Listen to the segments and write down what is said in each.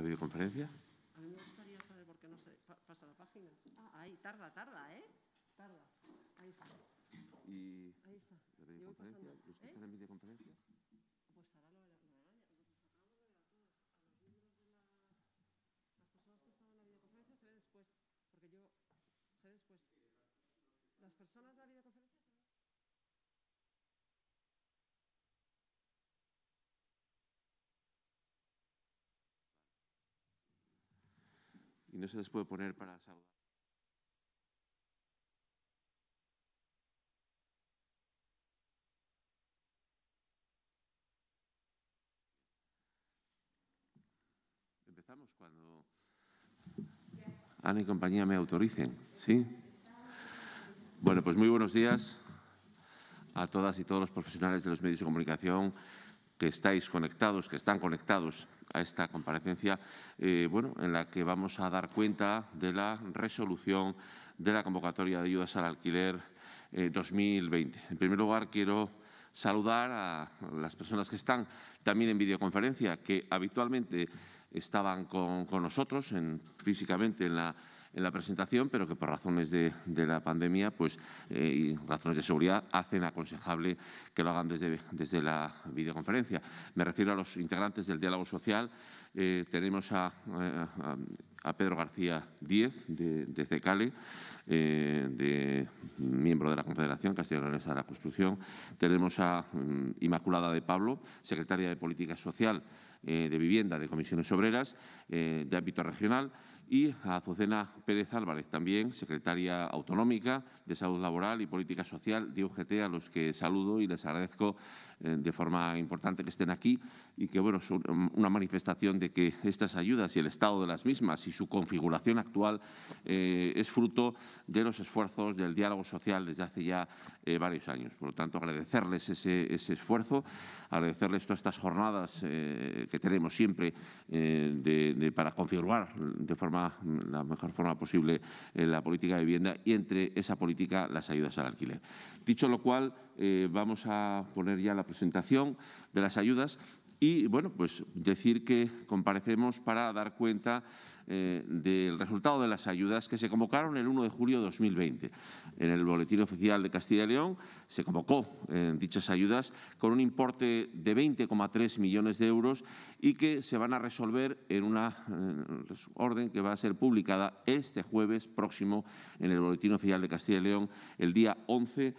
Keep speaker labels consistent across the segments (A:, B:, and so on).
A: la videoconferencia?
B: A mí me gustaría saber por qué no se pasa la página. Ah, ahí, tarda, tarda, ¿eh? Tarda. Ahí está.
A: Y ahí está. ¿La videoconferencia? ¿Los que estaban en en videoconferencia?
B: se ahora después, porque yo se ve después. Las personas de la videoconferencia.
A: no se les puede poner para saludar. Empezamos cuando Ana y compañía me autoricen, ¿sí? Bueno, pues muy buenos días a todas y todos los profesionales de los medios de comunicación que estáis conectados, que están conectados a esta comparecencia, eh, bueno, en la que vamos a dar cuenta de la resolución de la convocatoria de ayudas al alquiler 2020. Eh, en primer lugar, quiero saludar a las personas que están también en videoconferencia, que habitualmente estaban con, nosotros físicamente en la, presentación, pero que por razones de, la pandemia pues, eh, y razones de seguridad hacen aconsejable que lo hagan desde, desde la videoconferencia. Me refiero a los integrantes del diálogo social. Eh, tenemos a, Pedro García Díez, de, Cecale, eh, miembro de la Confederación Castellonesa de la Construcción. Tenemos a mm, Inmaculada de Pablo, secretaria de Política Social eh, de Vivienda de Comisiones Obreras eh, de ámbito regional y a Azucena Pérez Álvarez, también secretaria autonómica de Salud Laboral y Política Social de UGT, a los que saludo y les agradezco eh, de forma importante que estén aquí y que, bueno, son mm, una manifestación de que estas ayudas y el estado de las mismas y su configuración actual eh, es fruto de los esfuerzos del diálogo social desde hace ya eh, varios años. Por lo tanto, agradecerles ese, esfuerzo, agradecerles todas estas jornadas que tenemos siempre para configurar de forma la mejor forma posible en eh, la política de vivienda y entre esa política las ayudas al alquiler. Dicho lo cual, eh, vamos a poner ya la presentación de las ayudas y, bueno, pues decir que comparecemos para dar cuenta eh, del resultado de las ayudas que se convocaron el 1 de julio de 2020. En el Boletín Oficial de Castilla y León se convocó eh, dichas ayudas con un importe de 20,3 millones de euros y que se van a resolver en una eh, orden que va a ser publicada este jueves próximo en el Boletín Oficial de Castilla y León, el día 11,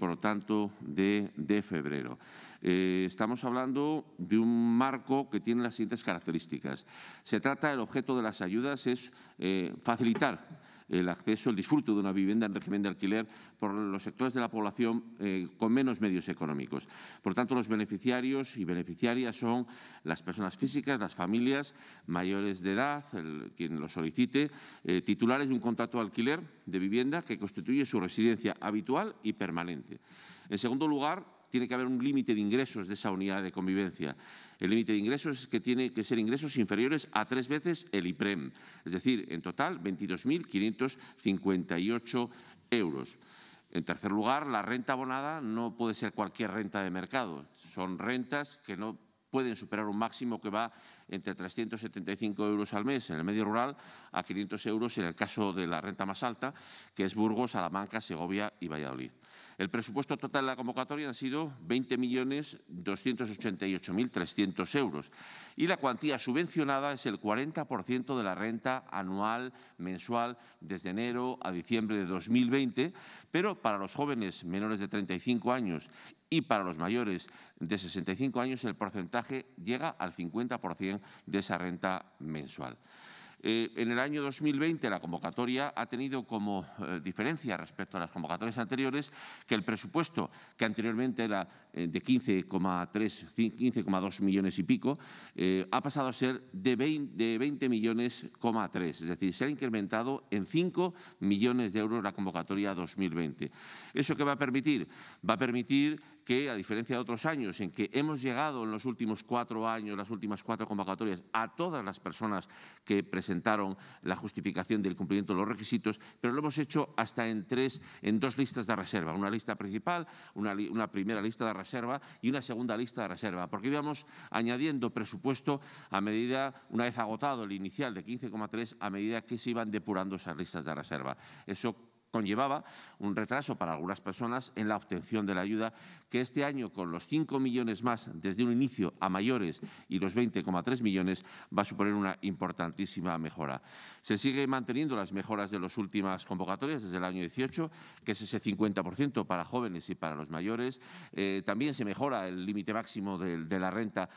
A: por lo tanto, de febrero. Eh, estamos hablando de un marco que tiene las siguientes características. Se trata, el objeto de las ayudas es eh, facilitar el acceso, el disfrute de una vivienda en régimen de alquiler por los sectores de la población eh, con menos medios económicos. Por tanto, los beneficiarios y beneficiarias son las personas físicas, las familias mayores de edad, quien lo solicite, titulares de un contrato de alquiler de vivienda que constituye su residencia habitual y permanente. En segundo lugar, tiene que haber un límite de ingresos de esa unidad de convivencia. El límite de ingresos es que tiene que ser ingresos inferiores a tres veces el IPREM, es decir, en total 22.558 euros. En tercer lugar, la renta abonada no puede ser cualquier renta de mercado, son rentas que no pueden superar un máximo que va entre 375 euros al mes en el medio rural a 500 euros en el caso de la renta más alta, que es Burgos, Salamanca, Segovia y Valladolid. El presupuesto total de la convocatoria ha sido 20.288.300 euros y la cuantía subvencionada es el 40% de la renta anual mensual desde enero a diciembre de 2020, pero para los jóvenes menores de 35 años y para los mayores de 65 años el porcentaje llega al 50% de esa renta mensual. Eh, en el año 2020 la convocatoria ha tenido como eh, diferencia respecto a las convocatorias anteriores que el presupuesto, que anteriormente era eh, de 15,3, 15,2 millones y pico, ha pasado a ser de 20, millones,3 Es decir, se ha incrementado en 5 millones de euros la convocatoria 2020. ¿Eso qué va a permitir? Va a permitir que, a diferencia de otros años en que hemos llegado en los últimos cuatro años, las últimas cuatro convocatorias, a todas las personas que presentaron la justificación del cumplimiento de los requisitos, pero lo hemos hecho hasta en tres, en dos listas de reserva, una lista principal, una, primera lista de reserva y una segunda lista de reserva, porque íbamos añadiendo presupuesto a medida, una vez agotado el inicial de 15,3, a medida que se iban depurando esas listas de reserva. Eso conllevaba un retraso para algunas personas en la obtención de la ayuda, que este año, con los 5 millones más desde un inicio a mayores y los 20,3 millones, va a suponer una importantísima mejora. Se sigue manteniendo las mejoras de las últimas convocatorias desde el año 18, que es ese 50% para jóvenes y para los mayores. Eh, también se mejora el límite máximo de, la renta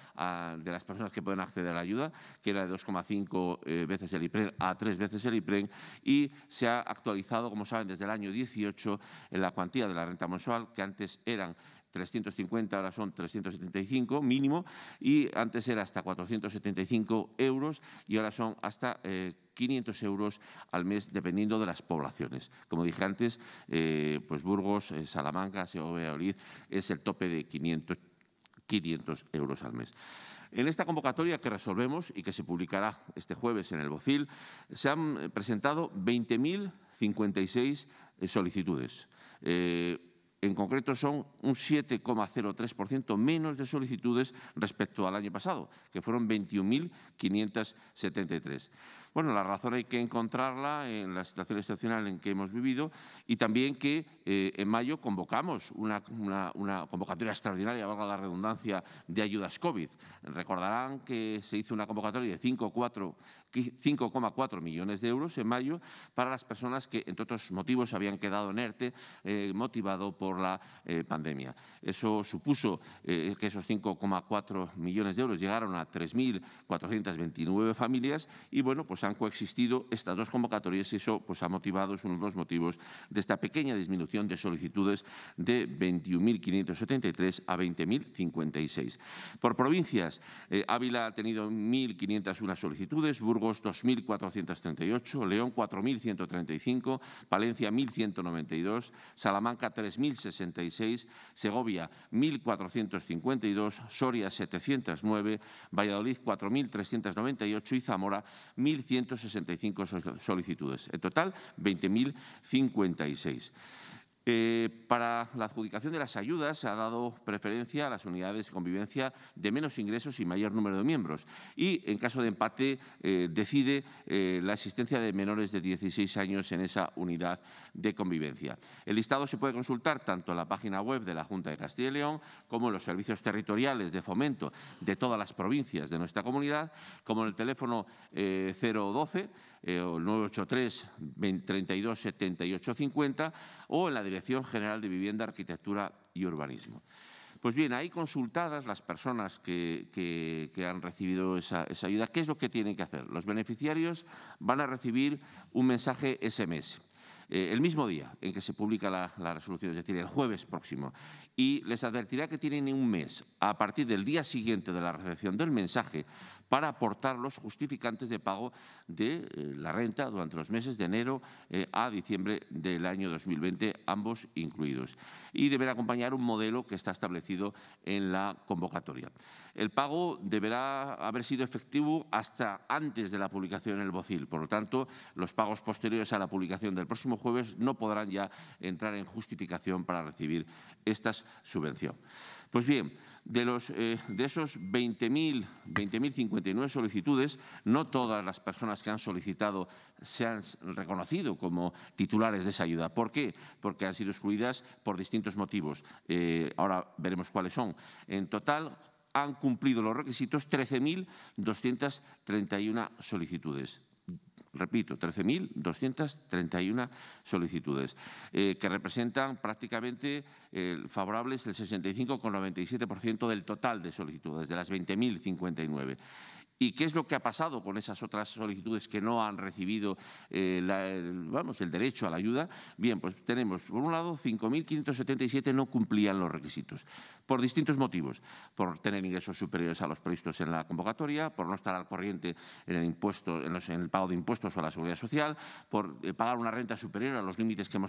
A: de las personas que pueden acceder a la ayuda, que era de 2,5 eh, veces el IPREN a 3 veces el IPREN, y se ha actualizado, como saben, desde el año 18 en la cuantía de la renta mensual, que antes eran 350, ahora son 375 mínimo, y antes era hasta 475 euros y ahora son hasta 500 eh, euros al mes, dependiendo de las poblaciones. Como dije antes, eh, pues Burgos, eh, Salamanca, Segovia, Olid es el tope de 500, 500 euros al mes. En esta convocatoria que resolvemos y que se publicará este jueves en el Bocil, se han presentado 20.000 56 eh, solicitudes. Eh, en concreto son un 7,03% menos de solicitudes respecto al año pasado, que fueron 21.573. Bueno, la razón hay que encontrarla en la situación excepcional en que hemos vivido y también que eh, en mayo convocamos una, convocatoria extraordinaria, valga la redundancia, de ayudas COVID. Recordarán que se hizo una convocatoria de 5,4 millones de euros en mayo para las personas que, entre otros motivos, habían quedado en ERTE eh, motivado por la eh, pandemia. Eso supuso que esos 5,4 millones de euros llegaron a 3.429 familias y, bueno, pues han coexistido estas dos convocatorias y eso pues ha motivado, es uno de los motivos de esta pequeña disminución de solicitudes de 21.573 a 20.056. Por provincias, eh, Ávila ha tenido 1.501 solicitudes, Burgos 2.438, León 4.135, Palencia 1.192, Salamanca 3.066, Segovia 1.452, Soria 709, Valladolid 4.398 y Zamora 1.100. 165 solicitudes. En total, 20.056. Eh, para la adjudicación de las ayudas se ha dado preferencia a las unidades de convivencia de menos ingresos y mayor número de miembros. Y en caso de empate eh, decide eh, la existencia de menores de 16 años en esa unidad de convivencia. El listado se puede consultar tanto en la página web de la Junta de Castilla y León como en los servicios territoriales de fomento de todas las provincias de nuestra comunidad, como en el teléfono 012 eh, o el 983 327850 o en la Dirección General de Vivienda, Arquitectura y Urbanismo. Pues bien, ahí consultadas las personas que, han recibido esa, ayuda, ¿qué es lo que tienen que hacer? Los beneficiarios van a recibir un mensaje ese mes, eh, el mismo día en que se publica la, resolución, es decir, el jueves próximo, y les advertirá que tienen un mes a partir del día siguiente de la recepción del mensaje para aportar los justificantes de pago de eh, la renta durante los meses de enero eh, a diciembre del año 2020, ambos incluidos. Y deberá acompañar un modelo que está establecido en la convocatoria. El pago deberá haber sido efectivo hasta antes de la publicación en el BOCIL. Por lo tanto, los pagos posteriores a la publicación del próximo jueves no podrán ya entrar en justificación para recibir esta subvención. Pues bien, de, los, eh, de esos 20.059 solicitudes, no todas las personas que han solicitado se han reconocido como titulares de esa ayuda. ¿Por qué? Porque han sido excluidas por distintos motivos. Eh, ahora veremos cuáles son. En total, han cumplido los requisitos 13.231 solicitudes repito, 13.231 solicitudes, eh, que representan prácticamente eh, favorables el 65,97% del total de solicitudes, de las 20.059. ¿Y qué es lo que ha pasado con esas otras solicitudes que no han recibido eh, el, vamos, el derecho a la ayuda? Bien, pues tenemos, por un lado, 5.577 no cumplían los requisitos, por distintos motivos, por tener ingresos superiores a los previstos en la convocatoria, por no estar al corriente en el, impuesto, en pago de impuestos o la seguridad social, por eh, pagar una renta superior a los límites que,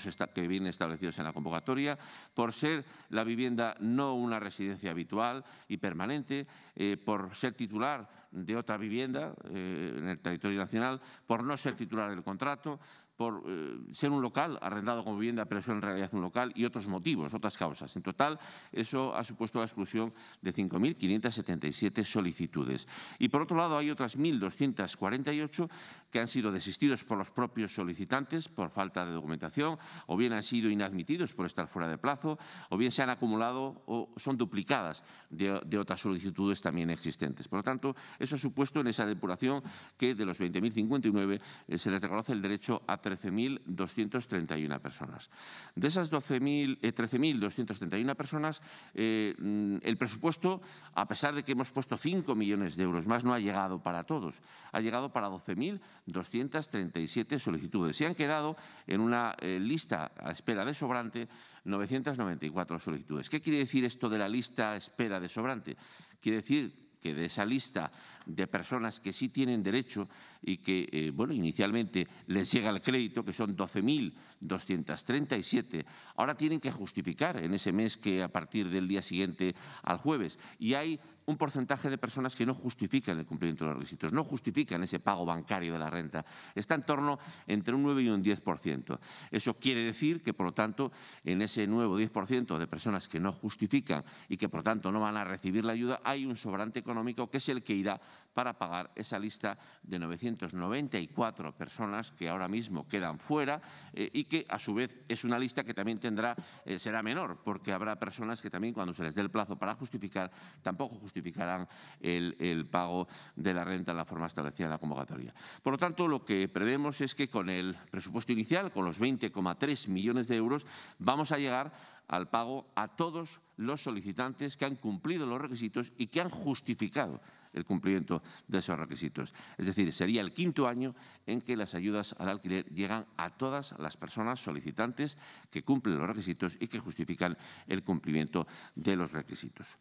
A: vienen establecidos en la convocatoria, por ser la vivienda no una residencia habitual y permanente, eh, por ser titular de otra vivienda eh, en el territorio nacional por no ser titular del contrato, por eh, ser un local arrendado como vivienda, pero eso en realidad un local, y otros motivos, otras causas. En total, eso ha supuesto la exclusión de 5.577 solicitudes. Y por otro lado, hay otras 1.248 que han sido desistidos por los propios solicitantes por falta de documentación, o bien han sido inadmitidos por estar fuera de plazo, o bien se han acumulado o son duplicadas de, otras solicitudes también existentes. Por lo tanto, eso ha supuesto en esa depuración que de los 20.059 eh, se les reconoce el derecho a 13.231 personas. De esas 13.231 eh, personas, eh, mm, el presupuesto, a pesar de que hemos puesto 5 millones de euros más, no ha llegado para todos. Ha llegado para 12.237 solicitudes. y han quedado en una eh, lista a espera de sobrante 994 solicitudes. ¿Qué quiere decir esto de la lista a espera de sobrante? Quiere decir que de esa lista de personas que sí tienen derecho y que, eh, bueno, inicialmente les llega el crédito, que son 12.237, ahora tienen que justificar en ese mes que a partir del día siguiente al jueves. Y hay un porcentaje de personas que no justifican el cumplimiento de los requisitos, no justifican ese pago bancario de la renta. Está en torno entre un 9 y un 10%. Eso quiere decir que, por lo tanto, en ese nuevo 10% de personas que no justifican y que, por lo tanto, no van a recibir la ayuda, hay un sobrante económico que es el que irá para pagar esa lista de 994 personas que ahora mismo quedan fuera eh, y que, a su vez, es una lista que también tendrá, eh, será menor, porque habrá personas que también, cuando se les dé el plazo para justificar, tampoco justifican, justificarán el, pago de la renta en la forma establecida en la convocatoria. Por lo tanto, lo que prevemos es que con el presupuesto inicial, con los 20,3 millones de euros, vamos a llegar al pago a todos los solicitantes que han cumplido los requisitos y que han justificado el cumplimiento de esos requisitos. Es decir, sería el quinto año en que las ayudas al alquiler llegan a todas las personas solicitantes que cumplen los requisitos y que justifican el cumplimiento de los requisitos.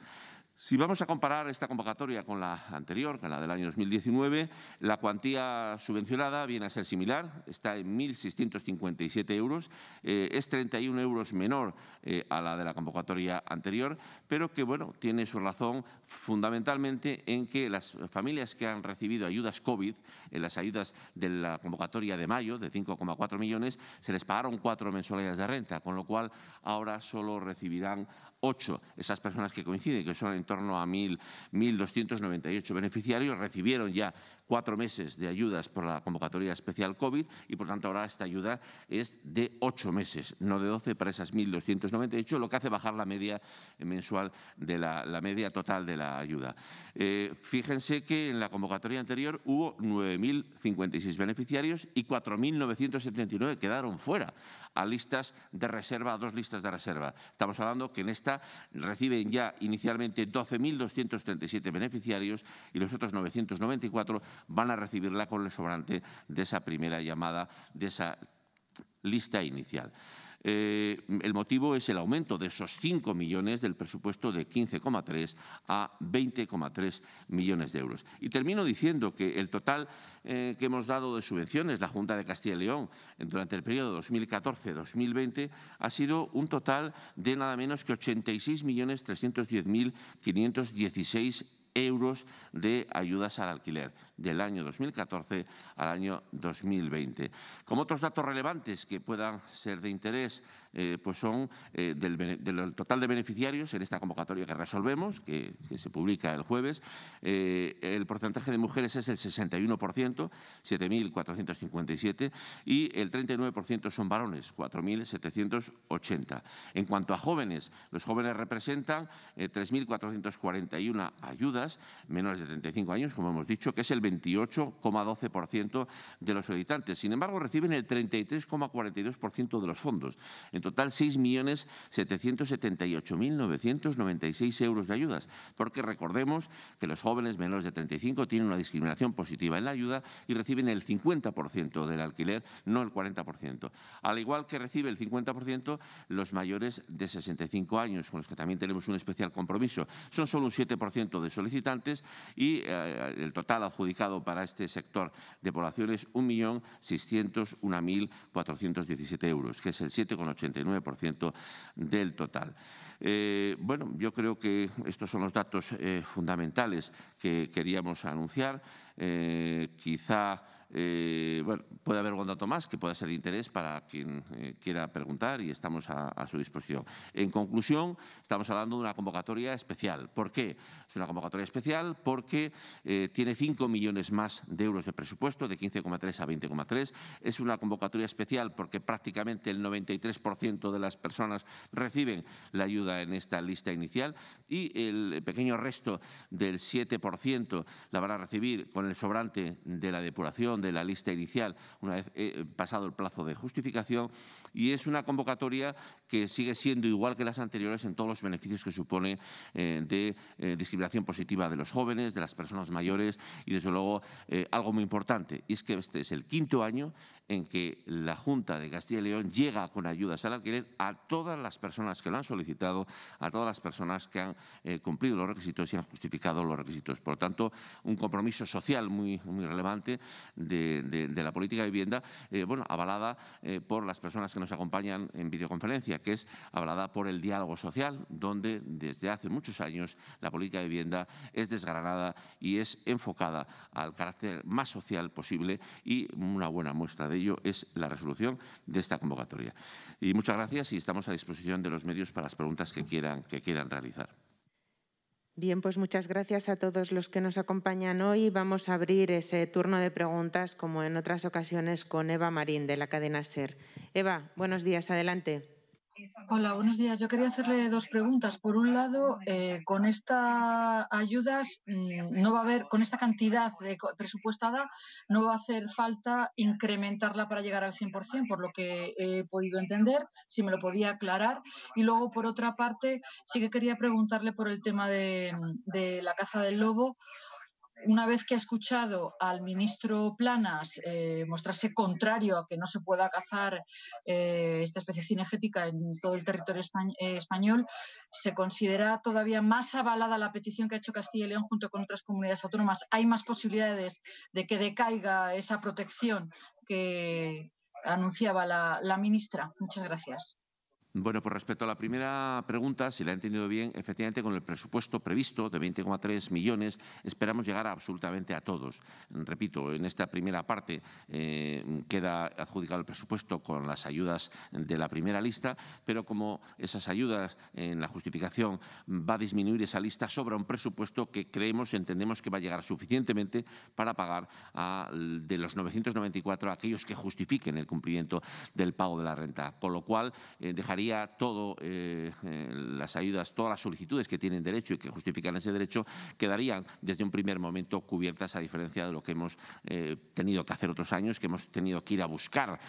A: Si vamos a comparar esta convocatoria con la anterior, con la del año 2019, la cuantía subvencionada viene a ser similar, está en 1.657 euros, eh, es 31 euros menor eh, a la de la convocatoria anterior, pero que bueno, tiene su razón fundamentalmente en que las familias que han recibido ayudas COVID, en las ayudas de la convocatoria de mayo de 5,4 millones, se les pagaron cuatro mensualidades de renta, con lo cual ahora solo recibirán 8 esas personas que coinciden, que son en torno a 1.298 beneficiarios, recibieron ya cuatro meses de ayudas por la convocatoria especial COVID y, por tanto, ahora esta ayuda es de ocho meses, no de doce para esas 1.298, lo que hace bajar la media mensual de la, media total de la ayuda. Eh, fíjense que en la convocatoria anterior hubo 9.056 beneficiarios y 4.979 quedaron fuera a listas de reserva, a dos listas de reserva. Estamos hablando que en esta reciben ya inicialmente 12.237 beneficiarios y los otros 994 van a recibirla con el sobrante de esa primera llamada, de esa lista inicial. Eh, el motivo es el aumento de esos 5 millones del presupuesto de 15,3 a 20,3 millones de euros. Y termino diciendo que el total eh, que hemos dado de subvenciones, la Junta de Castilla y León, durante el periodo 2014-2020, ha sido un total de nada menos que 86.310.516 euros de ayudas al alquiler del año 2014 al año 2020. Como otros datos relevantes que puedan ser de interés, eh, pues son eh, del, total de beneficiarios en esta convocatoria que resolvemos, que, se publica el jueves, eh, el porcentaje de mujeres es el 61%, 7.457, y el 39% son varones, 4.780. En cuanto a jóvenes, los jóvenes representan 3.441 ayudas menores de 35 años, como hemos dicho, que es el 28,12% de los solicitantes. Sin embargo, reciben el 33,42% de los fondos. En total, 6.778.996 euros de ayudas, porque recordemos que los jóvenes menores de 35 tienen una discriminación positiva en la ayuda y reciben el 50% del alquiler, no el 40%. Al igual que recibe el 50% los mayores de 65 años, con los que también tenemos un especial compromiso. Son solo un 7% de solicitantes y eh, el total adjudicado para este sector de población es 1.601.417 euros, que es el 7,89% del total. Eh, bueno, yo creo que estos son los datos eh, fundamentales que queríamos anunciar. Eh, quizá eh, bueno, puede haber algún dato más que pueda ser de interés para quien eh, quiera preguntar y estamos a, su disposición. En conclusión, estamos hablando de una convocatoria especial. ¿Por qué? Es una convocatoria especial porque eh, tiene 5 millones más de euros de presupuesto, de 15,3 a 20,3. Es una convocatoria especial porque prácticamente el 93% de las personas reciben la ayuda en esta lista inicial y el pequeño resto del 7% la van a recibir con el sobrante de la depuración de la lista inicial. Una vez eh, pasado el plazo de justificación, y es una convocatoria que sigue siendo igual que las anteriores en todos los beneficios que supone eh, de eh, discriminación positiva de los jóvenes, de las personas mayores y, desde luego, eh, algo muy importante. Y es que este es el quinto año en que la Junta de Castilla y León llega con ayudas al alquiler a todas las personas que lo han solicitado, a todas las personas que han cumplido los requisitos y han justificado los requisitos. Por lo tanto, un compromiso social muy, relevante de, de la política de vivienda, bueno, avalada por las personas que nos acompañan en videoconferencia, que es hablada por el diálogo social, donde desde hace muchos años la política de vivienda es desgranada y es enfocada al carácter más social posible y una buena muestra de ello es la resolución de esta convocatoria. Y muchas gracias y estamos a disposición de los medios para las preguntas que quieran,
C: que quieran realizar. Bien, pues muchas gracias a todos los que nos acompañan hoy. Vamos a abrir ese turno de preguntas, como en otras ocasiones, con Eva Marín de la cadena SER. Eva, buenos días, adelante.
B: Hola, buenos días. Yo quería hacerle dos preguntas. Por un lado, eh, con estas ayudas mm, no va a haber, con esta cantidad presupuestada, no va a hacer falta incrementarla para llegar al 100%, por lo que he podido entender, si me lo podía aclarar. Y luego, por otra parte, sí que quería preguntarle por el tema de mm, la caza del lobo una vez que ha escuchado al ministro Planas eh, mostrarse contrario a que no se pueda cazar eh, esta especie cinegética en todo el territorio eh, español, se considera todavía más avalada la petición que ha hecho Castilla y León junto con otras comunidades autónomas. Hay más posibilidades de que decaiga esa protección que anunciaba la ministra. Muchas gracias.
A: Bueno, pues respecto a la primera pregunta, si la he entendido bien, efectivamente con el presupuesto previsto de 20,3 millones esperamos llegar absolutamente a todos. Repito, en esta primera parte eh, queda adjudicado el presupuesto con las ayudas de la primera lista, pero como esas ayudas en la justificación va a disminuir esa lista, sobra un presupuesto que creemos, y entendemos que va a llegar suficientemente para pagar a, de los 994 a aquellos que justifiquen el cumplimiento del pago de la renta, con lo cual eh, dejaría todas eh, eh, las ayudas, todas las solicitudes que tienen derecho y que justifican ese derecho, quedarían desde un primer momento cubiertas, a diferencia de lo que hemos eh, tenido que hacer otros años, que hemos tenido que ir a buscar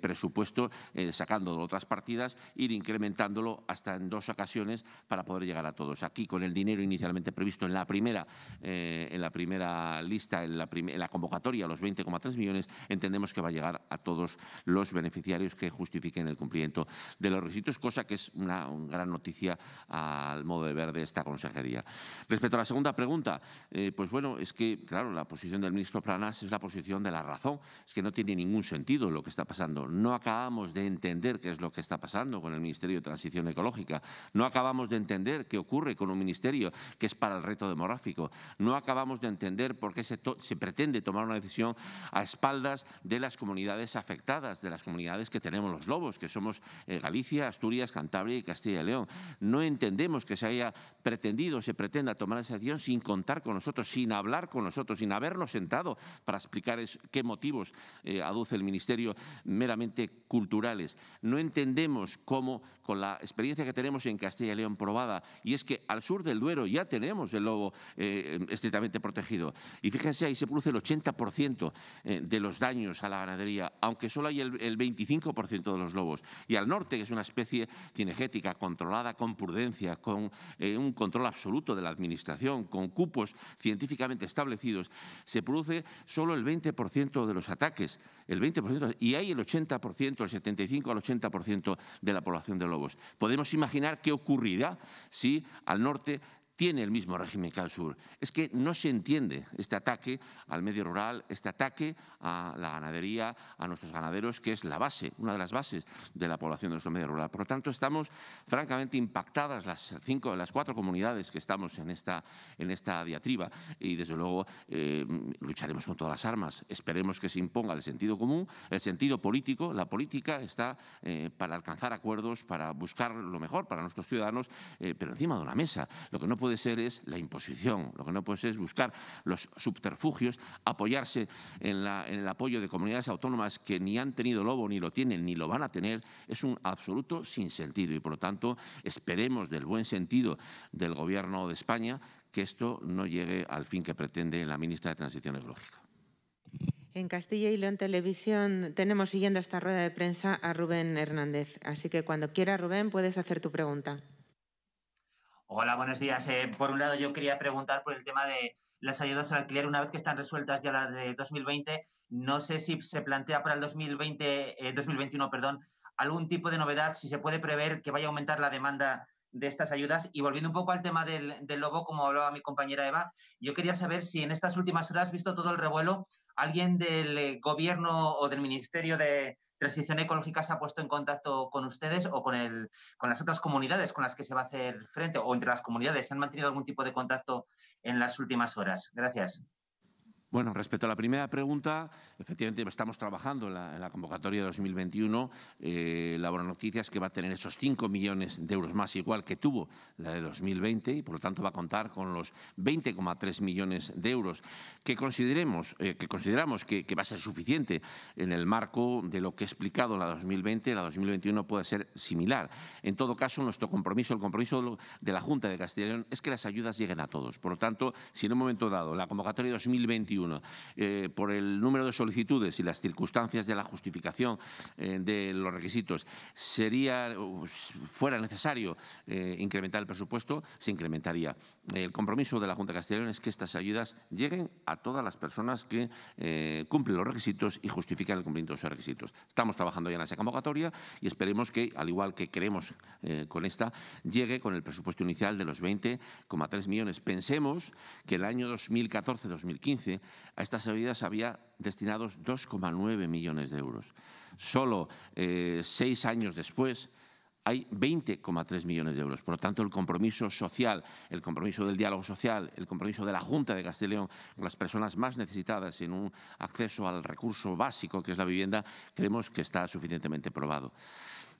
A: presupuesto, sacando de otras partidas, ir incrementándolo hasta en dos ocasiones para poder llegar a todos. Aquí, con el dinero inicialmente previsto en la primera, en la primera lista, en la, convocatoria, los 20,3 millones, entendemos que va a llegar a todos los beneficiarios que justifiquen el cumplimiento de los es cosa que es una, gran noticia al modo de ver de esta consejería. Respecto a la segunda pregunta, eh, pues bueno, es que, claro, la posición del ministro Planas es la posición de la razón, es que no tiene ningún sentido lo que está pasando. No acabamos de entender qué es lo que está pasando con el Ministerio de Transición Ecológica, no acabamos de entender qué ocurre con un ministerio que es para el reto demográfico, no acabamos de entender por qué se, se pretende tomar una decisión a espaldas de las comunidades afectadas, de las comunidades que tenemos los lobos, que somos eh, Galicia, Asturias, Cantabria y Castilla y León. No entendemos que se haya pretendido, se pretenda tomar esa decisión sin contar con nosotros, sin hablar con nosotros, sin habernos sentado para explicar qué motivos eh, aduce el Ministerio meramente culturales. No entendemos cómo, con la experiencia que tenemos en Castilla y León probada, y es que al sur del Duero ya tenemos el lobo eh, estrictamente protegido. Y fíjense, ahí se produce el 80% eh, de los daños a la ganadería, aunque solo hay el, 25% de los lobos. Y al norte, que es una especie cinegética controlada con prudencia, con eh, un control absoluto de la administración, con cupos científicamente establecidos, se produce solo el 20% de los ataques, el 20%, y hay el 80%, el 75 al 80% de la población de lobos. Podemos imaginar qué ocurrirá si al norte tiene el mismo régimen que al sur. Es que no se entiende este ataque al medio rural, este ataque a la ganadería, a nuestros ganaderos, que es la base, una de las bases de la población de nuestro medio rural. Por lo tanto, estamos francamente impactadas las, cinco, las cuatro comunidades que estamos en esta, en esta diatriba y, desde luego, eh, lucharemos con todas las armas. Esperemos que se imponga el sentido común, el sentido político. La política está eh, para alcanzar acuerdos, para buscar lo mejor para nuestros ciudadanos, eh, pero encima de una mesa. Lo que no puede ser es la imposición, lo que no puede ser es buscar los subterfugios, apoyarse en, el apoyo de comunidades autónomas que ni han tenido lobo, ni lo tienen, ni lo van a tener, es un absoluto sinsentido. Y por lo tanto, esperemos del buen sentido del Gobierno de España que esto no llegue al fin que pretende la ministra de Transición Ecológica.
C: En Castilla y León Televisión tenemos siguiendo esta rueda de prensa a Rubén Hernández. Así que cuando quiera, Rubén, puedes hacer tu pregunta.
D: Hola, buenos días. Eh, por un lado, yo quería preguntar por el tema de las ayudas al alquiler, una vez que están resueltas ya las de 2020, no sé si se plantea para el 2020, eh, 2021 perdón, algún tipo de novedad, si se puede prever que vaya a aumentar la demanda de estas ayudas. Y volviendo un poco al tema del, del, lobo, como hablaba mi compañera Eva, yo quería saber si en estas últimas horas, visto todo el revuelo, alguien del eh, gobierno o del Ministerio de, Transición Ecológica se ha puesto en contacto con ustedes o con, con las otras comunidades con las que se va a hacer frente o entre las comunidades? ¿Han mantenido algún tipo de contacto en las últimas horas? Gracias.
A: Bueno, respecto a la primera pregunta, efectivamente estamos trabajando en la, convocatoria de 2021. Eh, la buena noticia es que va a tener esos 5 millones de euros más, igual que tuvo la de 2020, y por lo tanto va a contar con los 20,3 millones de euros que consideremos eh, que consideramos que, que, va a ser suficiente en el marco de lo que he explicado en la 2020. La 2021 puede ser similar. En todo caso, nuestro compromiso, el compromiso de la Junta de Castilla es que las ayudas lleguen a todos. Por lo tanto, si en un momento dado la convocatoria de 2021 eh, por el número de solicitudes y las circunstancias de la justificación eh, de los requisitos, sería, pues, fuera necesario eh, incrementar el presupuesto, se incrementaría. El compromiso de la Junta de Castellón es que estas ayudas lleguen a todas las personas que cumplen los requisitos y justifican el cumplimiento de esos requisitos. Estamos trabajando ya en esa convocatoria y esperemos que, al igual que queremos con esta, llegue con el presupuesto inicial de los 20,3 millones. Pensemos que el año 2014-2015 a estas ayudas había destinados 2,9 millones de euros. Solo eh, seis años después hay 20,3 millones de euros. Por lo tanto, el compromiso social, el compromiso del diálogo social, el compromiso de la Junta de Castilla León con las personas más necesitadas en un acceso al recurso básico que es la vivienda, creemos que está suficientemente probado.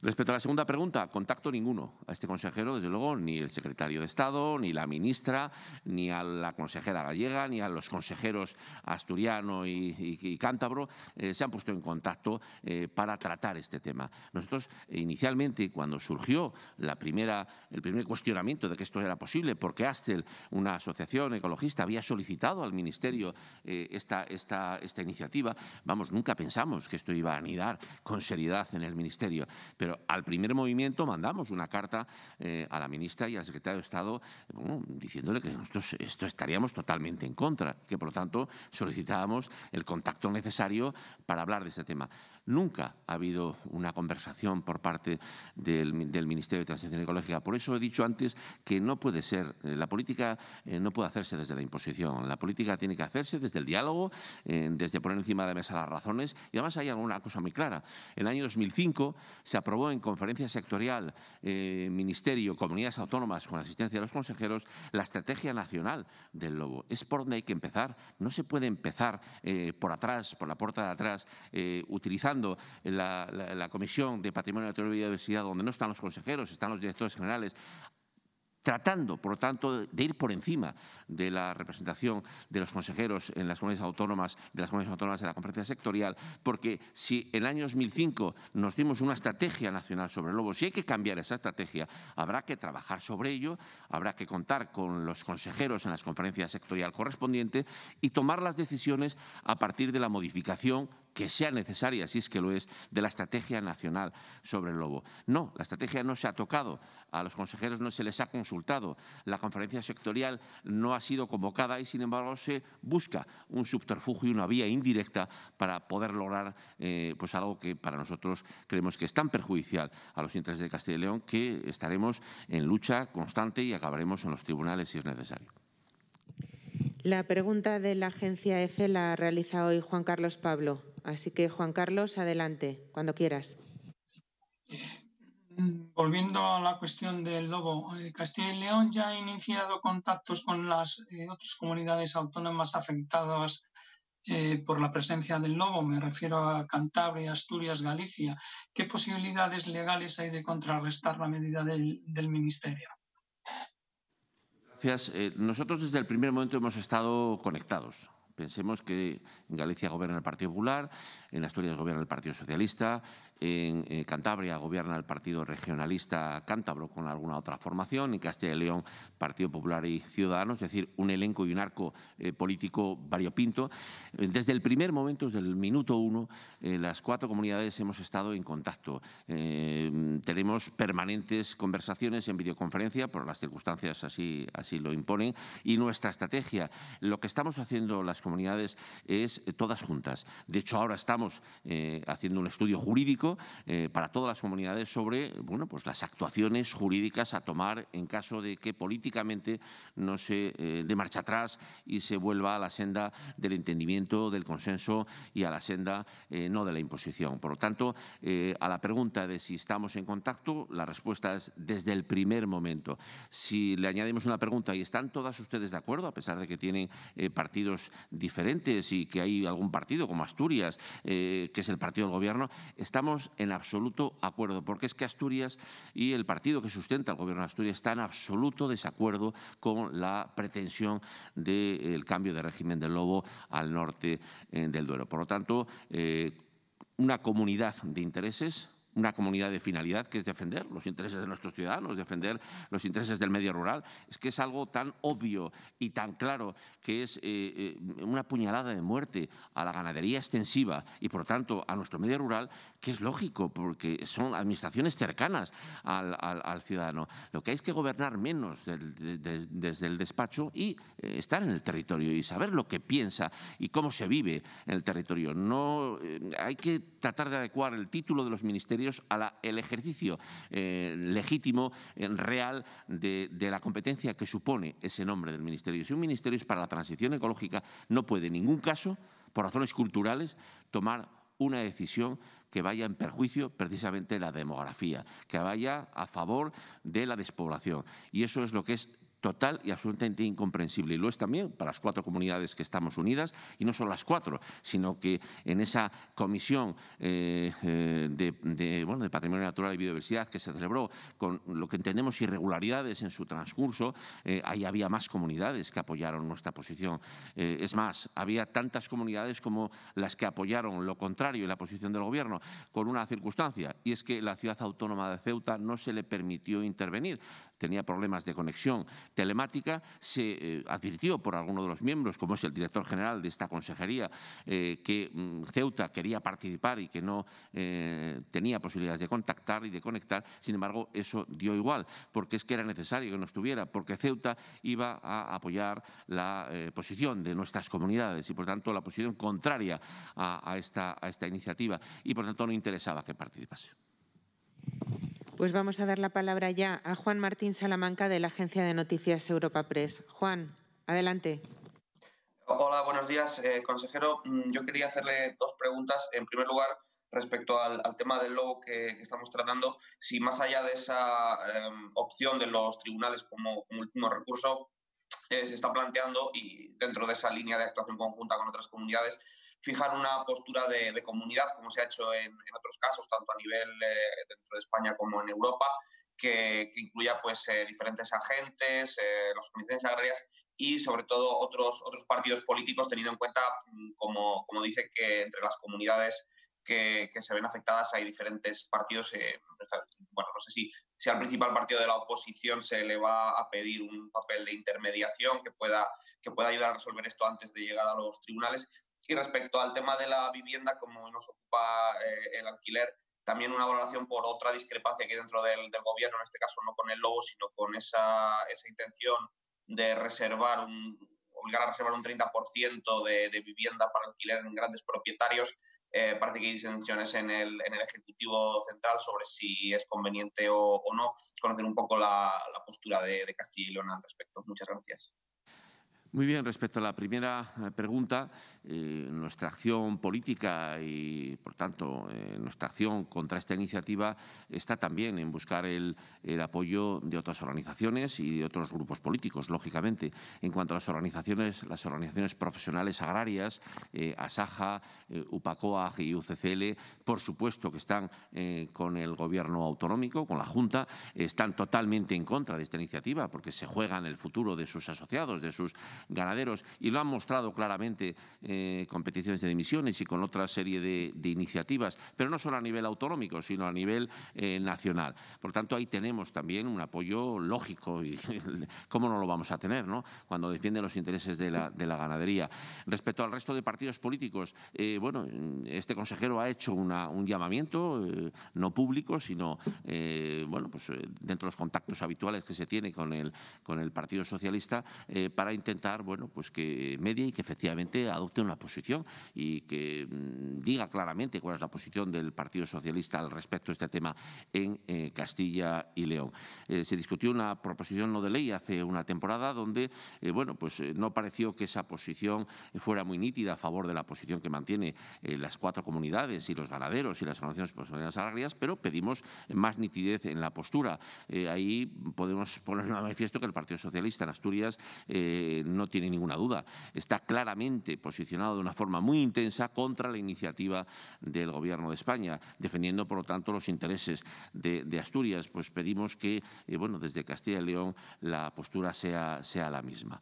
A: Respecto a la segunda pregunta, contacto ninguno a este consejero, desde luego, ni el secretario de Estado, ni la ministra, ni a la consejera gallega, ni a los consejeros asturiano y, cántabro, eh, se han puesto en contacto eh, para tratar este tema. Nosotros, inicialmente, cuando surgió la primera, el primer cuestionamiento de que esto era posible, porque Astel, una asociación ecologista, había solicitado al Ministerio eh, esta, esta, esta iniciativa, vamos, nunca pensamos que esto iba a anidar con seriedad en el Ministerio. Pero al primer movimiento mandamos una carta eh, a la ministra y al secretario de Estado diciéndole que nosotros esto estaríamos totalmente en contra, que por lo tanto solicitábamos el contacto necesario para hablar de ese tema. Nunca ha habido una conversación por parte del, Ministerio de Transición Ecológica. Por eso he dicho antes que no puede ser, eh, la política eh, no puede hacerse desde la imposición. La política tiene que hacerse desde el diálogo, eh, desde poner encima de la mesa las razones. Y además hay alguna cosa muy clara. En el año 2005 se aprobó en conferencia sectorial Ministerio, Comunidades Autónomas, con asistencia de los consejeros, la Estrategia Nacional del Lobo. Es por donde hay que empezar. No se puede empezar por atrás, por la puerta de atrás, utilizando la, Comisión de Patrimonio Natural y Diversidad donde no están los consejeros, están los directores generales, tratando, por lo tanto, de ir por encima de la representación de los consejeros en las comunidades autónomas, de las comunidades autónomas de la conferencia sectorial, porque si en el año 2005 nos dimos una estrategia nacional sobre el lobo, si hay que cambiar esa estrategia, habrá que trabajar sobre ello, habrá que contar con los consejeros en las conferencias sectorial correspondientes y tomar las decisiones a partir de la modificación que sea necesaria, si es que lo es, de la estrategia nacional sobre el lobo. No, la estrategia no se ha tocado, a los consejeros no se les ha consultado, la conferencia sectorial no ha sido convocada y, sin embargo, se busca un subterfugio y una vía indirecta para poder lograr eh, pues algo que para nosotros creemos que es tan perjudicial a los intereses de Castilla y León que estaremos en lucha constante y acabaremos en los tribunales si es necesario.
C: La pregunta de la agencia EFE la realiza hoy Juan Carlos Pablo. Así que, Juan Carlos, adelante, cuando quieras.
E: Mm, volviendo a la cuestión del lobo, eh, Castilla y León ya ha iniciado contactos con las eh, otras comunidades autónomas afectadas eh, por la presencia del lobo, me refiero a Cantabria, Asturias, Galicia. ¿Qué posibilidades legales hay de contrarrestar la medida del, Ministerio?
A: Gracias. nosotros desde el primer momento hemos estado conectados Pensemos que en Galicia gobierna el Partido Popular, en Asturias gobierna el Partido Socialista, en eh, Cantabria gobierna el Partido Regionalista Cántabro con alguna otra formación. En Castilla y León, Partido Popular y Ciudadanos. Es decir, un elenco y un arco eh, político variopinto. Eh, desde el primer momento, desde el minuto uno, las cuatro comunidades hemos estado en contacto. tenemos permanentes conversaciones en videoconferencia, por las circunstancias así, así lo imponen. Y nuestra estrategia, lo que estamos haciendo las comunidades es todas juntas. De hecho, ahora estamos haciendo un estudio jurídico eh, para todas las comunidades sobre bueno, pues las actuaciones jurídicas a tomar en caso de que políticamente no se de eh, dé marcha atrás y se vuelva a la senda del entendimiento, del consenso y a la senda eh, no de la imposición. Por lo tanto, a la pregunta de si estamos en contacto, la respuesta es desde el primer momento. Si le añadimos una pregunta y están todas ustedes de acuerdo, a pesar de que tienen partidos diferentes y que hay algún partido como Asturias, que es el partido del Gobierno, estamos en absoluto acuerdo, porque es que Asturias y el partido que sustenta el gobierno de Asturias están en absoluto desacuerdo con la pretensión del cambio de régimen del lobo al norte eh, del Duero. Por lo tanto, eh, una comunidad de intereses una comunidad de finalidad que es defender los intereses de nuestros ciudadanos, defender los intereses del medio rural. Es que es algo tan obvio y tan claro que es eh, una puñalada de muerte a la ganadería extensiva y, por lo tanto, a nuestro medio rural que es lógico, porque son administraciones cercanas al, ciudadano. Lo que hay es que gobernar menos desde el despacho y eh, estar en el territorio y saber lo que piensa y cómo se vive en el territorio. No, eh, hay que tratar de adecuar el título de los ministerios al ejercicio eh, legítimo, real, de, de la competencia que supone ese nombre del ministerio. Si un ministerio es para la transición ecológica, no puede en ningún caso, por razones culturales, tomar una decisión que vaya en perjuicio precisamente de la demografía, que vaya a favor de la despoblación. Y eso es lo que es total y absolutamente incomprensible. Y lo es también para las cuatro comunidades que estamos unidas, y no solo las cuatro, sino que en esa comisión eh, eh, de, Patrimonio Natural y Biodiversidad que se celebró con lo que entendemos irregularidades en su transcurso, eh, ahí había más comunidades que apoyaron nuestra posición. es más, había tantas comunidades como las que apoyaron lo contrario y la posición del Gobierno, con una circunstancia, y es que la ciudad autónoma de Ceuta no se le permitió intervenir tenía problemas de conexión telemática, se eh, advirtió por alguno de los miembros, como es el director general de esta consejería, eh, que mm, Ceuta quería participar y que no eh, tenía posibilidades de contactar y de conectar. Sin embargo, eso dio igual, porque es que era necesario que no estuviera, porque Ceuta iba a apoyar la posición de nuestras comunidades y, por tanto, la posición contraria a, esta, a esta iniciativa y, por tanto, no interesaba que participase.
C: Pues vamos a dar la palabra ya a Juan Martín Salamanca de la Agencia de Noticias Europa Press. Juan, adelante.
E: Hola, buenos días, eh, consejero. Mm, yo quería hacerle dos preguntas. En primer lugar, respecto al, tema del lobo que, estamos tratando, si más allá de esa em, opción de los tribunales como, último recurso, eh, se está planteando, y dentro de esa línea de actuación conjunta con otras comunidades, fijar una postura de, comunidad, como se ha hecho en, otros casos, tanto a nivel eh, dentro de España como en Europa, que, incluya pues, eh, diferentes agentes, eh, las comisiones agrarias y sobre todo otros, otros partidos políticos, teniendo en cuenta, mm, como, dice, que entre las comunidades que, se ven afectadas. Hay diferentes partidos. bueno, no sé si, si al principal partido de la oposición se le va a pedir un papel de intermediación que pueda, que pueda ayudar a resolver esto antes de llegar a los tribunales. Y respecto al tema de la vivienda, como nos ocupa eh, el alquiler, también una valoración por otra discrepancia que dentro del, gobierno, en este caso no con el lobo, sino con esa, intención de reservar un, obligar a reservar un 30% de, vivienda para alquiler en grandes propietarios. Eh, parece que hay disensiones en el, Ejecutivo Central sobre si es conveniente o, no conocer un poco la, postura de, de Castilla y León al respecto. Muchas gracias.
A: Muy bien, respecto a la primera eh, pregunta, eh, nuestra acción política y, por tanto, eh, nuestra acción contra esta iniciativa está también en buscar el, apoyo de otras organizaciones y de otros grupos políticos, lógicamente. En cuanto a las organizaciones, las organizaciones profesionales agrarias, ASAJA, UPACOAG y UCCL, por supuesto que están con el Gobierno autonómico, con la Junta, están totalmente en contra de esta iniciativa porque se en el futuro de sus asociados, de sus ganaderos y lo han mostrado claramente eh, con peticiones de dimisiones y con otra serie de, iniciativas, pero no solo a nivel autonómico, sino a nivel eh, nacional. Por tanto, ahí tenemos también un apoyo lógico y cómo no lo vamos a tener ¿no? cuando defienden los intereses de la, ganadería. Respecto al resto de partidos políticos, eh, bueno, este consejero ha hecho un llamamiento, no público, sino bueno, pues, dentro de los contactos habituales que se tiene con el, con el Partido Socialista, para intentar bueno, pues que media y que efectivamente adopte una posición y que mm, diga claramente cuál es la posición del Partido Socialista al respecto de este tema en eh, Castilla y León. Eh, se discutió una proposición no de ley hace una temporada donde, eh, bueno, pues no pareció que esa posición fuera muy nítida a favor de la posición que mantiene las cuatro comunidades y los ganaderos y las organizaciones profesionales agrarias, pero pedimos más nitidez en la postura. ahí podemos poner un manifiesto que el Partido Socialista en Asturias no no tiene ninguna duda, está claramente posicionado de una forma muy intensa contra la iniciativa del Gobierno de España, defendiendo, por lo tanto, los intereses de, Asturias. Pues pedimos que, eh, bueno, desde Castilla y León la postura sea, sea la misma.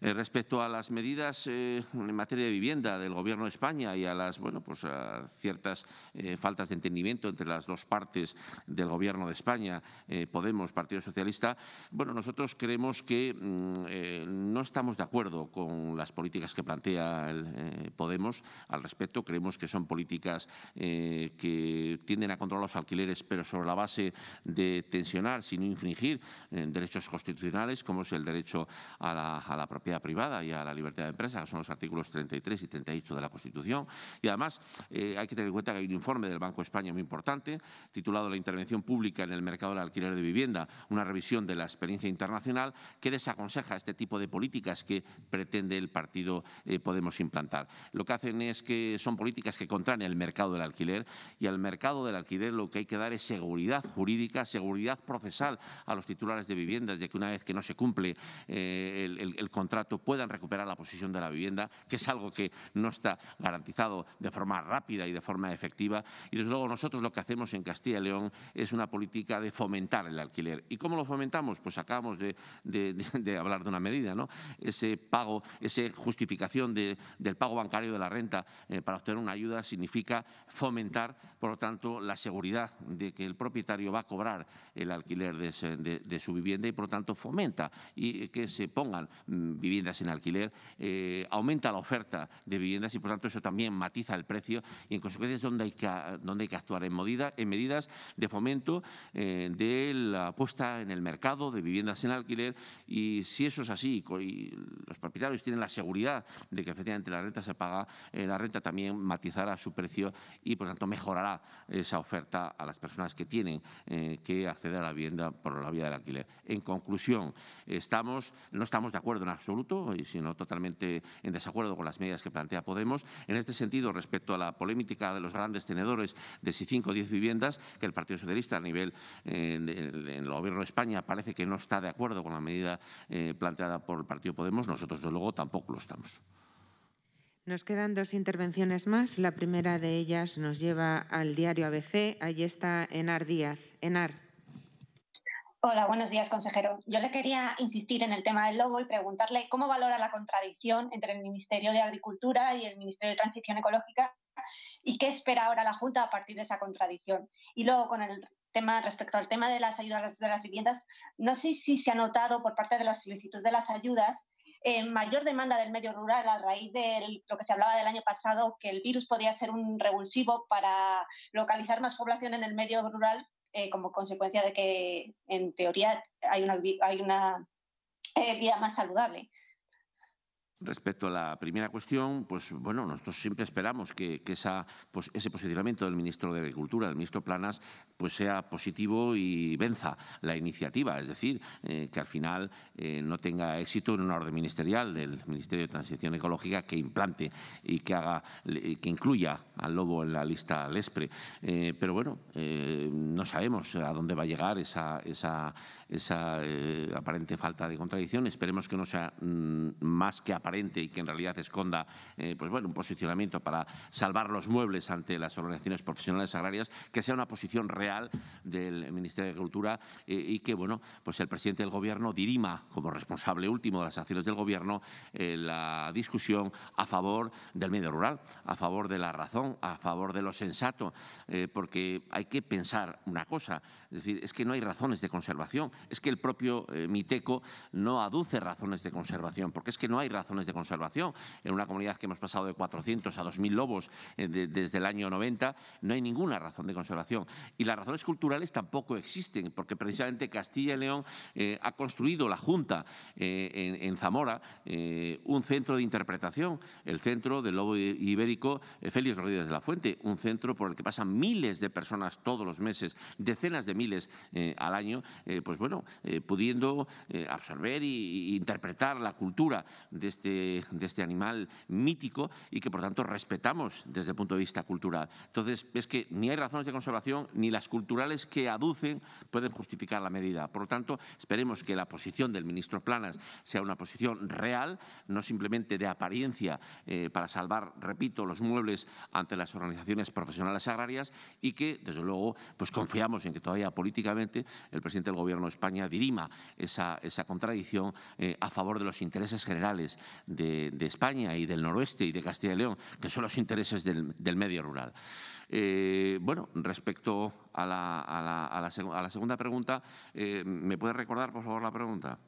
A: Eh, respecto a las medidas eh, en materia de vivienda del Gobierno de España y a las, bueno, pues ciertas faltas de entendimiento entre las dos partes del Gobierno de España, Podemos, Partido Socialista, bueno, nosotros creemos que mm, no estamos de acuerdo con las políticas que plantea el, eh, Podemos al respecto. Creemos que son políticas eh, que tienden a controlar los alquileres, pero sobre la base de tensionar, sin infringir eh, derechos constitucionales, como es el derecho a la, propiedad privada y a la libertad de empresa, que son los artículos 33 y 38 de la Constitución. Y además hay que tener en cuenta que hay un informe del Banco de España muy importante, titulado La intervención pública en el mercado del alquiler de vivienda, una revisión de la experiencia internacional, que desaconseja este tipo de políticas que pretende el partido eh, Podemos implantar. Lo que hacen es que son políticas que contraen el mercado del alquiler y al mercado del alquiler lo que hay que dar es seguridad jurídica, seguridad procesal a los titulares de viviendas, de que una vez que no se cumple eh, el, contrato puedan recuperar la posición de la vivienda, que es algo que no está garantizado de forma rápida y de forma efectiva. Y desde luego nosotros lo que hacemos en Castilla y León es una política de fomentar el alquiler. ¿Y cómo lo fomentamos? Pues acabamos de, hablar de una medida, ¿no? ese pago, esa justificación del pago bancario de la renta eh, para obtener una ayuda significa fomentar, por lo tanto, la seguridad de que el propietario va a cobrar el alquiler de, su vivienda y, por lo tanto, fomenta y eh, que se pongan mm, viviendas en alquiler, eh, aumenta la oferta de viviendas y, por lo tanto, eso también matiza el precio y, en consecuencia, es donde hay que, donde hay que actuar en, en medidas de fomento de la puesta en el mercado de viviendas en alquiler y si eso es así y los propietarios tienen la seguridad de que efectivamente la renta se paga, eh, la renta también matizará su precio y, por tanto, mejorará esa oferta a las personas que tienen eh, que acceder a la vivienda por la vía del alquiler. En conclusión, estamos, no estamos de acuerdo en absoluto, sino totalmente en desacuerdo con las medidas que plantea Podemos. En este sentido, respecto a la polémica de los grandes tenedores de si 5 o 10 viviendas, que el Partido Socialista a nivel eh, el Gobierno de España parece que no está de acuerdo con la medida planteada por el Partido Podemos, nosotros desde luego tampoco lo estamos.
C: Nos quedan dos intervenciones más. La primera de ellas nos lleva al diario ABC. Allí está Enar Díaz. Enar. Hola, buenos días, consejero. Yo le quería insistir en el tema del lobo y preguntarle cómo valora la contradicción entre el Ministerio de Agricultura y el Ministerio de Transición Ecológica y qué espera ahora la Junta a partir de esa contradicción. Y luego, con el tema respecto al tema de las ayudas de las viviendas, no sé si se ha notado por parte de las solicitudes de las ayudas en eh, mayor demanda del medio rural a raíz de lo que se hablaba del año pasado, que el virus podía ser un revulsivo para localizar más población en el medio rural eh, como consecuencia de que, en teoría, hay una, hay una eh, vida más saludable.
A: Respecto a la primera cuestión, pues bueno, nosotros siempre esperamos que, esa, pues, ese posicionamiento del ministro de Agricultura, del ministro Planas, pues sea positivo y venza la iniciativa, es decir, eh, que al final eh, no tenga éxito en una orden ministerial del Ministerio de Transición Ecológica que implante y que haga que incluya al lobo en la lista LESPRE. Eh, pero bueno, eh, no sabemos a dónde va a llegar esa, esa, aparente falta de contradicción. Esperemos que no sea mm, más que aparente y que en realidad esconda eh, pues un posicionamiento para salvar los muebles ante las organizaciones profesionales agrarias, que sea una posición real del Ministerio de Agricultura eh, y que bueno, pues el presidente del Gobierno dirima como responsable último de las acciones del Gobierno eh, la discusión a favor del medio rural, a favor de la razón, a favor de lo sensato, porque hay que pensar una cosa, es decir, es que no hay razones de conservación, es que el propio Miteco no aduce razones de conservación, porque es que no hay razones de conservación. En una comunidad que hemos pasado de 400 a 2.000 lobos eh, desde el año 90, no hay ninguna razón de conservación. Y las razones culturales tampoco existen, porque precisamente Castilla y León eh, ha construido la Junta eh, en, Zamora un centro de interpretación, el centro del lobo ibérico Félix Rodríguez de la Fuente, un centro por el que pasan miles de personas todos los meses, decenas de miles al año, pues bueno, pudiendo absorber e interpretar la cultura de este este, de este animal mítico y que por tanto respetamos desde el punto de vista cultural. Entonces, es que ni hay razones de conservación ni las culturales que aducen pueden justificar la medida. Por lo tanto, esperemos que la posición del ministro Planas sea una posición real, no simplemente de apariencia eh, para salvar, repito, los muebles ante las organizaciones profesionales agrarias y que, desde luego, pues confiamos en que todavía políticamente el presidente del Gobierno de España dirima esa, contradicción eh, a favor de los intereses generales de, España y del noroeste y de Castilla y León, que son los intereses del, del medio rural. Eh, bueno, respecto a la, a la, a la segunda pregunta, eh, ¿me puede recordar, por favor, la pregunta?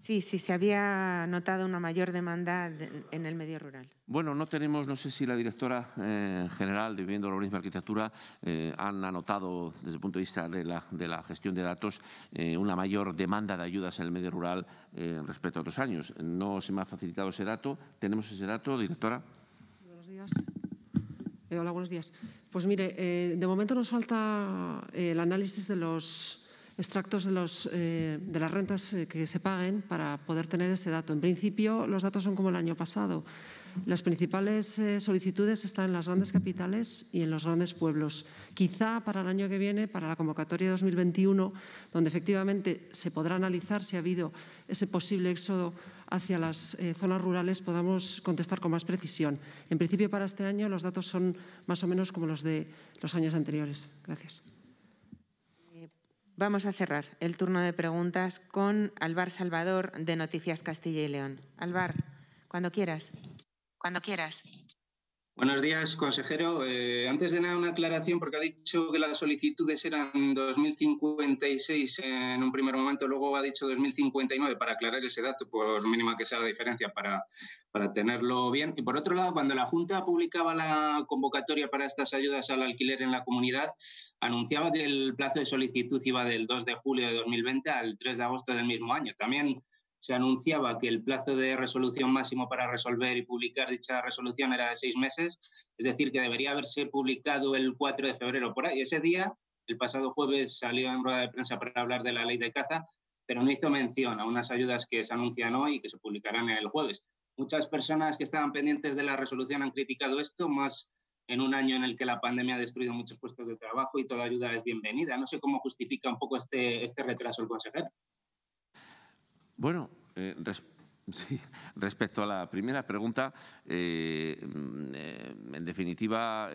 C: Sí, sí, se había notado una mayor demanda en el medio rural.
A: Bueno, no tenemos, no sé si la directora eh, general de Vivienda, Urbanismo y Arquitectura eh, han anotado, desde el punto de vista de la, gestión de datos, eh, una mayor demanda de ayudas en el medio rural respecto a otros años. No se me ha facilitado ese dato. ¿Tenemos ese dato, directora?
B: Buenos días. hola, buenos días. Pues mire, de momento nos falta el análisis de los extractos de, eh, de las rentas eh, que se paguen para poder tener ese dato. En principio, los datos son como el año pasado. Las principales eh, solicitudes están en las grandes capitales y en los grandes pueblos. Quizá para el año que viene, para la convocatoria 2021, donde efectivamente se podrá analizar si ha habido ese posible éxodo hacia las zonas rurales, podamos contestar con más precisión. En principio, para este año, los datos son más o menos como los de los años anteriores. Gracias.
C: Vamos a cerrar el turno de preguntas con Alvar Salvador de Noticias Castilla y León. Alvar, cuando quieras. Cuando quieras.
D: Buenos días, consejero. Eh, antes de nada, una aclaración, porque ha dicho que las solicitudes eran 2056 en un primer momento, luego ha dicho 2059, para aclarar ese dato, por mínima que sea la diferencia, para, para tenerlo bien. Y por otro lado, cuando la Junta publicaba la convocatoria para estas ayudas al alquiler en la comunidad, anunciaba que el plazo de solicitud iba del 2 de julio de 2020 al 3 de agosto del mismo año. También se anunciaba que el plazo de resolución máximo para resolver y publicar dicha resolución era de seis meses, es decir, que debería haberse publicado el 4 de febrero por ahí. Ese día, el pasado jueves, salió en rueda de prensa para hablar de la ley de caza, pero no hizo mención a unas ayudas que se anuncian hoy y que se publicarán el jueves. Muchas personas que estaban pendientes de la resolución han criticado esto, más en un año en el que la pandemia ha destruido muchos puestos de trabajo y toda ayuda es bienvenida. No sé cómo justifica un poco este, este retraso el consejero.
A: Bueno, eh, respecto a la primera pregunta, eh, mm, eh, en definitiva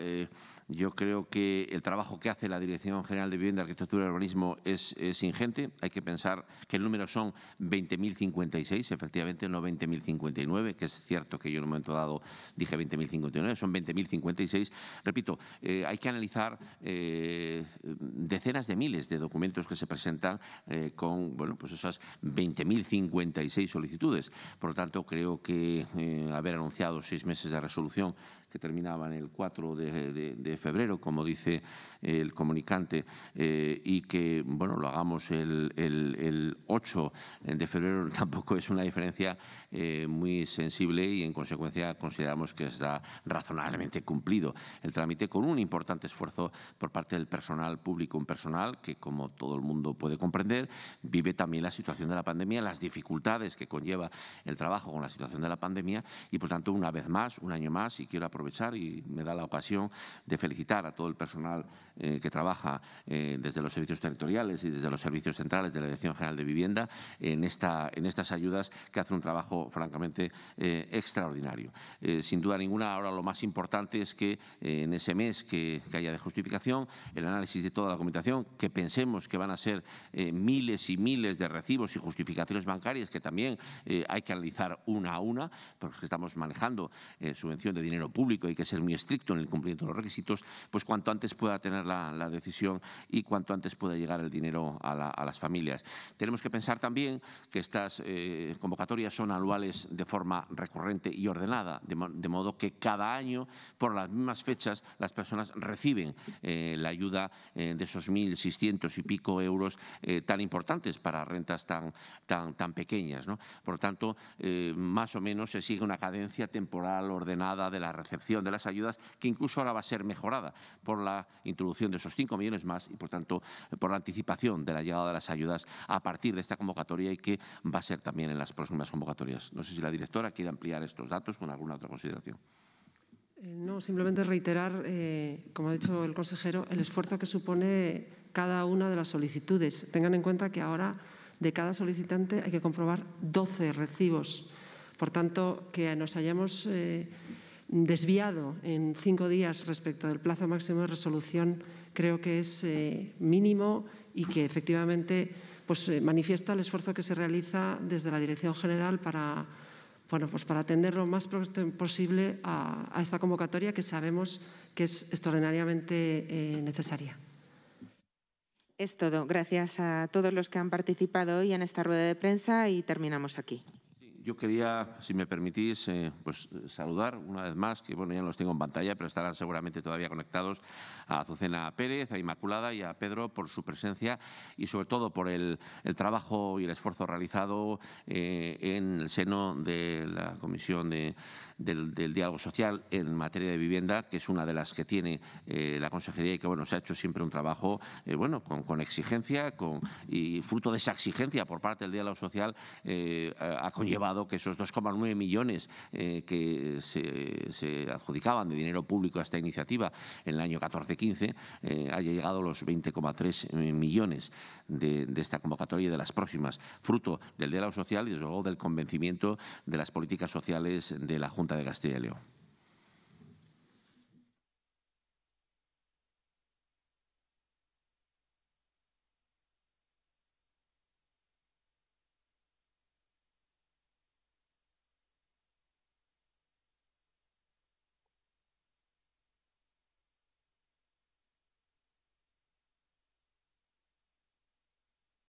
A: yo creo que el trabajo que hace la Dirección General de Vivienda, Arquitectura y Urbanismo es, ingente. Hay que pensar que el número son 20.056, efectivamente, no 20.059, que es cierto que yo en un momento dado dije 20.059, son 20.056. Repito, eh, hay que analizar eh, decenas de miles de documentos que se presentan eh, con bueno, pues esas 20.056 solicitudes. Por lo tanto, creo que haber anunciado seis meses de resolución que terminaban el 4 de, febrero, como dice el comunicante, eh, y que bueno lo hagamos el, el, el, 8 de febrero tampoco es una diferencia eh, muy sensible y en consecuencia consideramos que está razonablemente cumplido el trámite con un importante esfuerzo por parte del personal público, un personal que como todo el mundo puede comprender vive también la situación de la pandemia, las dificultades que conlleva el trabajo con la situación de la pandemia y por tanto una vez más, un año más y quiero aprovechar y me da la ocasión de felicitar a todo el personal eh, que trabaja eh, desde los servicios territoriales y desde los servicios centrales de la Dirección General de Vivienda en, esta, en estas ayudas que hace un trabajo francamente eh, extraordinario. sin duda ninguna, ahora lo más importante es que en ese mes que, que, haya de justificación, el análisis de toda la documentación, que pensemos que van a ser miles y miles de recibos y justificaciones bancarias que también hay que analizar una a una, porque estamos manejando subvención de dinero público hay que ser muy estricto en el cumplimiento de los requisitos, pues cuanto antes pueda tener la, decisión y cuanto antes pueda llegar el dinero a, las familias. Tenemos que pensar también que estas eh, convocatorias son anuales de forma recurrente y ordenada, de, modo que cada año, por las mismas fechas, las personas reciben eh, la ayuda eh, de esos 1.600 y pico euros tan importantes para rentas tan, tan, tan pequeñas. Por lo tanto, más o menos se sigue una cadencia temporal ordenada de la recepción de las ayudas, que incluso ahora va a ser mejorada por la introducción de esos 5 millones más y, por tanto, por la anticipación de la llegada de las ayudas a partir de esta convocatoria y que va a ser también en las próximas convocatorias. No sé si la directora quiere ampliar estos datos con alguna otra consideración.
B: Eh, no, simplemente reiterar, eh, como ha dicho el consejero, el esfuerzo que supone cada una de las solicitudes. Tengan en cuenta que ahora de cada solicitante hay que comprobar 12 recibos. Por tanto, que nos hayamos eh, desviado en cinco días respecto del plazo máximo de resolución creo que es eh, mínimo y que efectivamente pues, eh, manifiesta el esfuerzo que se realiza desde la Dirección General para, bueno, pues para atender lo más pronto posible a, esta convocatoria que sabemos que es extraordinariamente eh, necesaria.
C: Es todo. Gracias a todos los que han participado hoy en esta rueda de prensa y terminamos aquí
A: yo quería, si me permitís, eh, pues saludar una vez más, que bueno, ya no los tengo en pantalla, pero estarán seguramente todavía conectados a Azucena Pérez, a Inmaculada y a Pedro por su presencia y sobre todo por el, trabajo y el esfuerzo realizado eh, en el seno de la Comisión de, del, Diálogo Social en materia de vivienda, que es una de las que tiene eh, la Consejería y que bueno, se ha hecho siempre un trabajo bueno, con, con exigencia con, y fruto de esa exigencia por parte del Diálogo Social ha conllevado que esos 2,9 millones eh, que se, adjudicaban de dinero público a esta iniciativa en el año 14-15 eh, haya llegado a los 20,3 eh, millones de, de, esta convocatoria y de las próximas, fruto del diálogo social y desde luego del convencimiento de las políticas sociales de la Junta de Castilla y León.